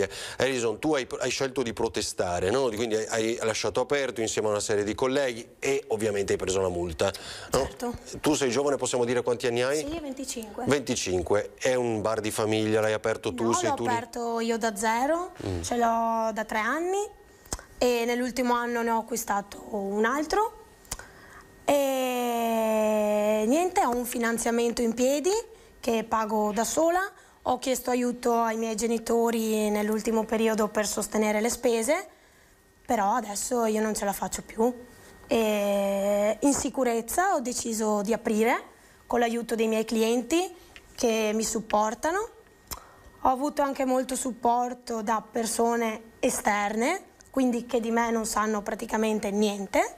famiglie. Harrison, tu hai, hai scelto di protestare, no? quindi hai, lasciato aperto insieme a una serie di colleghi e ovviamente hai preso una multa. No? Certo. Tu sei giovane, possiamo dire quanti anni hai? Sì, 25. 25. È un bar di famiglia, l'hai aperto tu? No, sei l'ho tu aperto lì? io da zero, mm. ce l'ho da tre anni e nell'ultimo anno ne ho acquistato un altro. E niente, ho un finanziamento in piedi che pago da sola, ho chiesto aiuto ai miei genitori nell'ultimo periodo per sostenere le spese, però adesso io non ce la faccio più. E in sicurezza ho deciso di aprire con l'aiuto dei miei clienti che mi supportano. Ho avuto anche molto supporto da persone esterne, quindi che di me non sanno praticamente niente.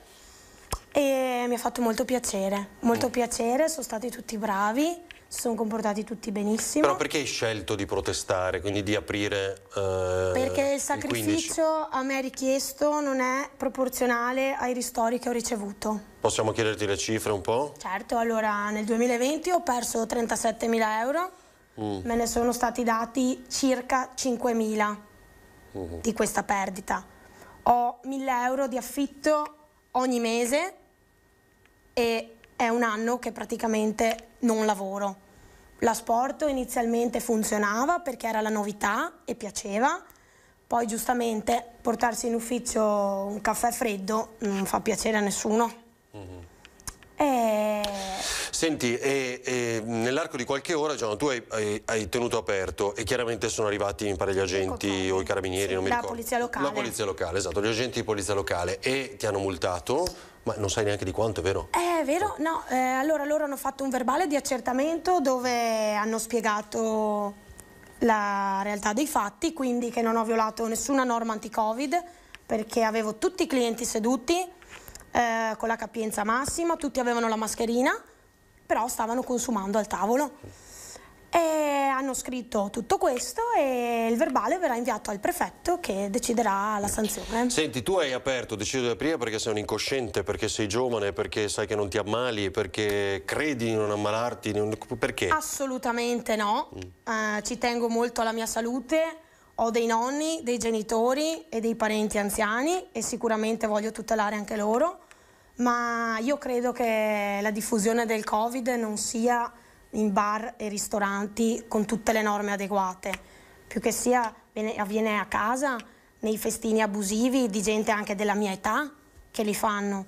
E mi ha fatto molto piacere, molto mm. piacere, sono stati tutti bravi sono comportati tutti benissimo. Però perché hai scelto di protestare, quindi di aprire... Eh, perché il sacrificio il a me richiesto non è proporzionale ai ristori che ho ricevuto. Possiamo chiederti le cifre un po'? Certo, allora nel 2020 ho perso 37.000 euro, mm. me ne sono stati dati circa 5.000 mm. di questa perdita. Ho 1.000 euro di affitto ogni mese e è un anno che praticamente non lavoro. L'asporto inizialmente funzionava perché era la novità e piaceva, poi giustamente portarsi in ufficio un caffè freddo non fa piacere a nessuno. Mm-hmm. Eh. Senti, e, e nell'arco di qualche ora Giano, tu hai, hai, hai, tenuto aperto e chiaramente sono arrivati mi pare gli ecco agenti o i carabinieri, sì, non mi ricordo. La polizia locale. La polizia locale, esatto, gli agenti di polizia locale e ti hanno multato ma non sai neanche di quanto, è vero? Eh, è vero, no. Eh, allora loro hanno fatto un verbale di accertamento dove hanno spiegato la realtà dei fatti, quindi che non ho violato nessuna norma anti-Covid perché avevo tutti i clienti seduti eh, con la capienza massima, tutti avevano la mascherina, però stavano consumando al tavolo. E hanno scritto tutto questo e il verbale verrà inviato al prefetto che deciderà la sanzione. Senti, tu hai aperto, deciso di aprire perché sei un incosciente, perché sei giovane, perché sai che non ti ammali, perché credi di non ammalarti, non... perché? Assolutamente no, mm. uh, ci tengo molto alla mia salute, ho dei nonni, dei genitori e dei parenti anziani e sicuramente voglio tutelare anche loro, ma io credo che la diffusione del Covid non sia in bar e ristoranti con tutte le norme adeguate, più che sia avviene a casa, nei festini abusivi di gente anche della mia età che li fanno.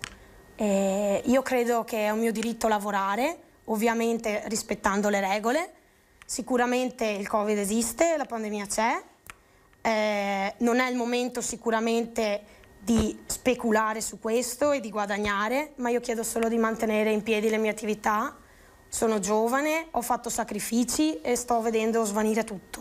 E io credo che è un mio diritto lavorare, ovviamente rispettando le regole. Sicuramente il Covid esiste, la pandemia c'è, eh, non è il momento sicuramente di speculare su questo e di guadagnare, ma io chiedo solo di mantenere in piedi le mie attività sono giovane, ho fatto sacrifici e sto vedendo svanire tutto.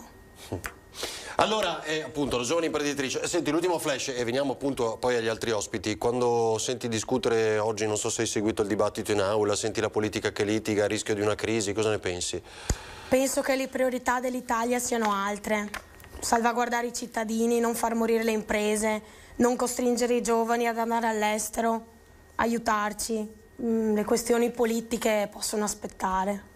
Allora, eh, appunto, la giovane imprenditrice. Eh, senti, l'ultimo flash e veniamo appunto poi agli altri ospiti. Quando senti discutere oggi, non so se hai seguito il dibattito in aula, senti la politica che litiga, a rischio di una crisi, cosa ne pensi? Penso che le priorità dell'Italia siano altre. Salvaguardare i cittadini, non far morire le imprese, non costringere i giovani ad andare all'estero, aiutarci, Mm, le questioni politiche possono aspettare.